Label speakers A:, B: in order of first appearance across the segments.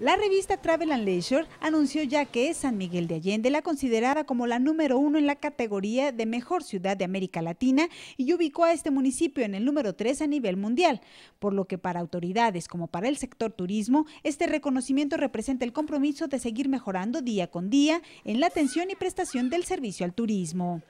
A: La revista Travel and Leisure anunció ya que San Miguel de Allende la considerada como la número uno en la categoría de mejor ciudad de América Latina y ubicó a este municipio en el número tres a nivel mundial, por lo que para autoridades como para el sector turismo, este reconocimiento representa el compromiso de seguir mejorando día con día en la atención y prestación del servicio al turismo.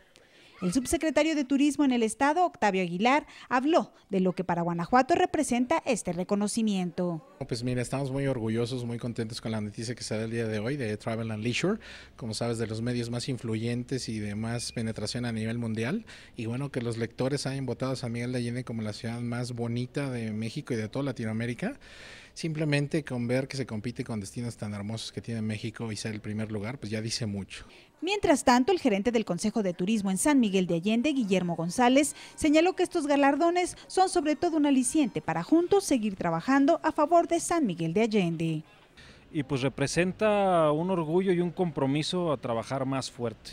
A: El subsecretario de Turismo en el Estado, Octavio Aguilar, habló de lo que para Guanajuato representa este reconocimiento
B: pues mira, estamos muy orgullosos, muy contentos con la noticia que sale el día de hoy de Travel and Leisure, como sabes, de los medios más influyentes y de más penetración a nivel mundial. Y bueno, que los lectores hayan votado a San Miguel de Allende como la ciudad más bonita de México y de toda Latinoamérica simplemente con ver que se compite con destinos tan hermosos que tiene México y ser el primer lugar, pues ya dice mucho.
A: Mientras tanto, el gerente del Consejo de Turismo en San Miguel de Allende, Guillermo González, señaló que estos galardones son sobre todo un aliciente para juntos seguir trabajando a favor de de San Miguel de Allende.
C: Y pues representa un orgullo y un compromiso a trabajar más fuerte.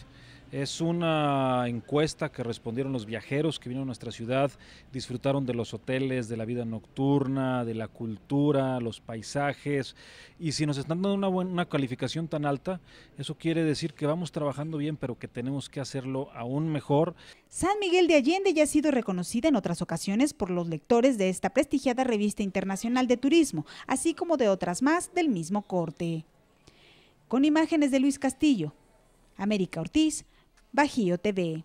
C: Es una encuesta que respondieron los viajeros que vinieron a nuestra ciudad, disfrutaron de los hoteles, de la vida nocturna, de la cultura, los paisajes. Y si nos están dando una, calificación tan alta, eso quiere decir que vamos
A: trabajando bien, pero que tenemos que hacerlo aún mejor. San Miguel de Allende ya ha sido reconocida en otras ocasiones por los lectores de esta prestigiada revista internacional de turismo, así como de otras más del mismo corte. Con imágenes de Luis Castillo, América Ortiz, Bajío TV.